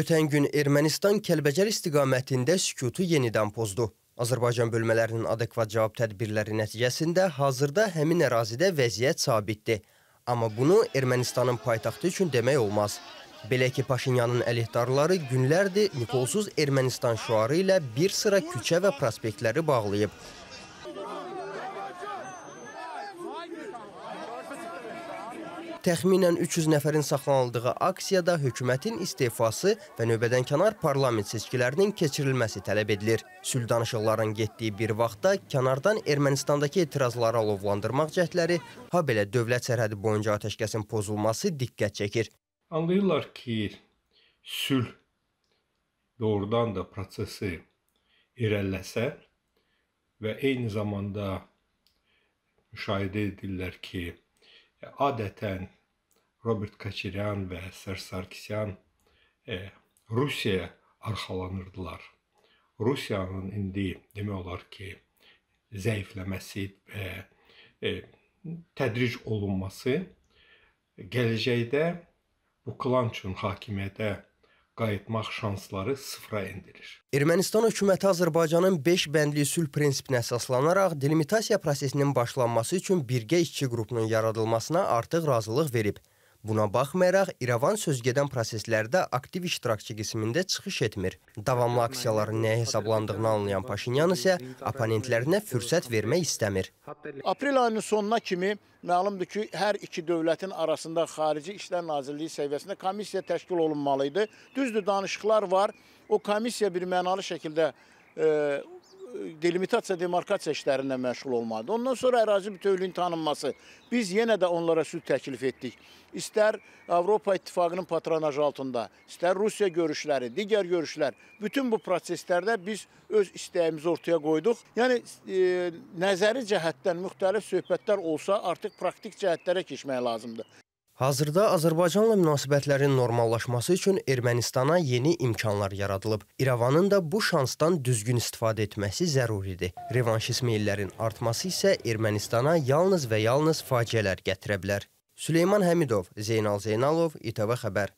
Ötən gün Ermənistan Kəlbəcər istiqamətində sükutu yenidən pozdu. Azərbaycan bölmələrinin adekvat cavab tədbirləri nəticəsində hazırda həmin ərazidə vəziyyət sabitdir. Amma bunu Ermənistanın paytaxtı üçün demək olmaz. Belə ki, Paşinyanın əlihtarları günlərdir Nikolsuz Ermənistan şüarı ilə bir sıra küçə və prospektləri bağlayıb. Təxminən 300 nəfərin saxlanıldığı aksiyada hökumətin istefası və növbədənkənar parlament seçkilərinin keçirilməsi tələb edilir. Sülh danışıqlarının getdiyi bir vaxtda kənardan Ermənistandakı etirazları alovlandırmaq cəhdləri, ha belə dövlət sərhədi boyunca atəşkəsin pozulması diqqət çəkir. Anlayırlar ki, sülh doğrudan da prosesi irəliləsə və eyni zamanda müşahidə edirlər ki, adətən Robert Kaçiryan və Ser Sarkisyan e, Rusiyaya arxalanırdılar. Rusiyanın indi demək olar ki, zəifləməsi və e, tədric olunması gələcəkdə bu klan üçün hakimiyyətə qayıtmaq şansları sıfıra endirir. Ermənistan hökuməti Azərbaycanın 5 bəndli sülh prinsipinə əsaslanaraq delimitasiya prosesinin başlanması üçün birgə işçi qrupunun yaradılmasına artıq razılıq verib. Buna baxmayaraq, İrəvan sözgedən proseslərdə aktiv iştirakçı qismində çıxış etmir. Davamlı aksiyaların nəyə hesablandığını anlayan Paşinyan isə oponentlərinə fürsət vermək istəmir. Aprel ayının sonuna kimi məlumdur ki, hər iki dövlətin arasında Xarici İşlər Nazirliyi səviyyəsində komissiya təşkil olunmalı idi. Düzdür, danışıqlar var. O komissiya bir mənalı şəkildə ə, delimitasiya, demarkasiya işlərində məşğul olmalıdır. Ondan sonra ərazi bütövlüyünün tanınması. Biz yenə də onlara sülh təklif etdik. İstər Avropa İttifaqının patronaj altında, istər Rusiya görüşləri, digər görüşlər, bütün bu proseslərdə biz öz istəyimizi ortaya qoyduq. Yəni e, nəzəri cəhətdən müxtəlif söhbətlər olsa, artıq praktik cəhətlərə keçmək lazımdır. Hazırda Azərbaycanla münasibətlərin normallaşması üçün Ermənistana yeni imkanlar yaradılıb. İrəvanın da bu şansdan düzgün istifadə etməsi zəruridir. Revanşist meyllərin artması isə Ermənistana yalnız və yalnız faciələr gətirə bilər. Süleyman Həmidov, Zeynal Zeynalov, İTV Xəbər.